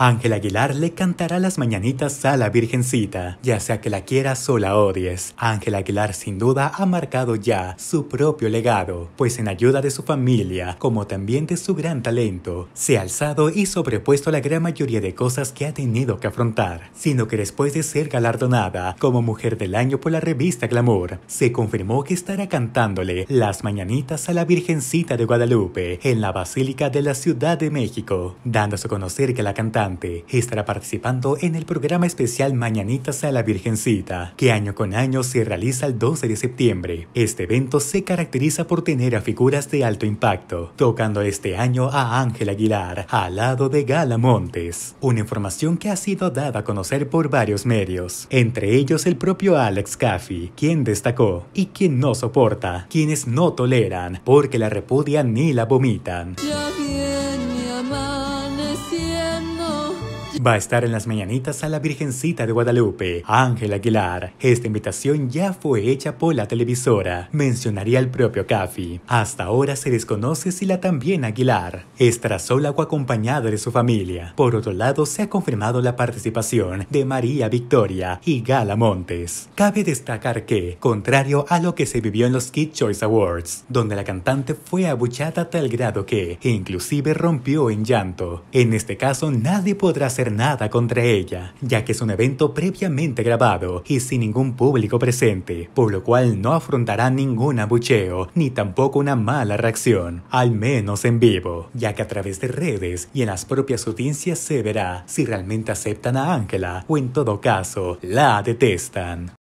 Ángel Aguilar le cantará las mañanitas a la Virgencita, ya sea que la quiera o la odies. Ángel Aguilar sin duda ha marcado ya su propio legado, pues en ayuda de su familia, como también de su gran talento, se ha alzado y sobrepuesto la gran mayoría de cosas que ha tenido que afrontar, sino que después de ser galardonada como Mujer del Año por la revista Glamour, se confirmó que estará cantándole las mañanitas a la Virgencita de Guadalupe en la Basílica de la Ciudad de México, dándose a conocer que la cantante estará participando en el programa especial Mañanitas a la Virgencita, que año con año se realiza el 12 de septiembre. Este evento se caracteriza por tener a figuras de alto impacto, tocando este año a Ángel Aguilar, al lado de Gala Montes, una información que ha sido dada a conocer por varios medios, entre ellos el propio Alex Caffey, quien destacó, y quien no soporta, quienes no toleran, porque la repudian ni la vomitan. Va a estar en las mañanitas a la Virgencita de Guadalupe, Ángel Aguilar. Esta invitación ya fue hecha por la televisora, mencionaría el propio Caffi. Hasta ahora se desconoce si la también Aguilar estará sola o acompañada de su familia. Por otro lado, se ha confirmado la participación de María Victoria y Gala Montes. Cabe destacar que, contrario a lo que se vivió en los Kid Choice Awards, donde la cantante fue abuchada a tal grado que inclusive rompió en llanto, en este caso nadie podrá ser nada contra ella, ya que es un evento previamente grabado y sin ningún público presente, por lo cual no afrontará ningún abucheo ni tampoco una mala reacción, al menos en vivo, ya que a través de redes y en las propias audiencias se verá si realmente aceptan a Ángela o en todo caso la detestan.